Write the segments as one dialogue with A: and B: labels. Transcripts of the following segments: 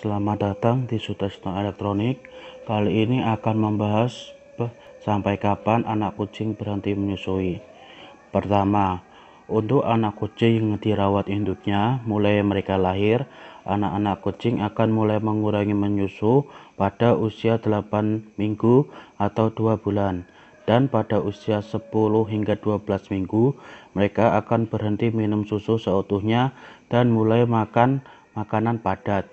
A: Selamat datang di Sutresno Elektronik. Kali ini akan membahas sampai kapan anak kucing berhenti menyusui. Pertama, untuk anak kucing yang dirawat induknya mulai mereka lahir, anak-anak kucing akan mulai mengurangi menyusu pada usia 8 minggu atau 2 bulan dan pada usia 10 hingga 12 minggu mereka akan berhenti minum susu seutuhnya dan mulai makan makanan padat.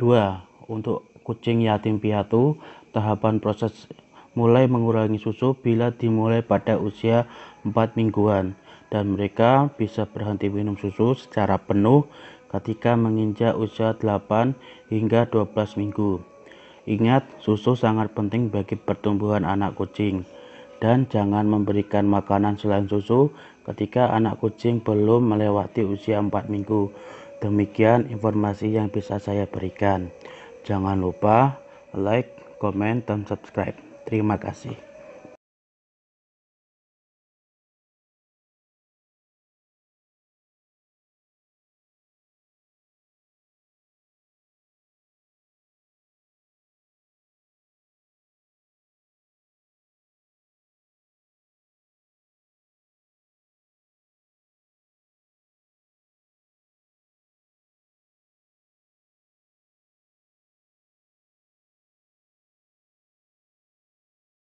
A: 2. Untuk kucing yatim piatu, tahapan proses mulai mengurangi susu bila dimulai pada usia 4 mingguan dan mereka bisa berhenti minum susu secara penuh ketika menginjak usia 8 hingga 12 minggu. Ingat, susu sangat penting bagi pertumbuhan anak kucing dan jangan memberikan makanan selain susu ketika anak kucing belum melewati usia 4 minggu Demikian informasi yang bisa saya berikan. Jangan lupa like, comment, dan subscribe. Terima
B: kasih.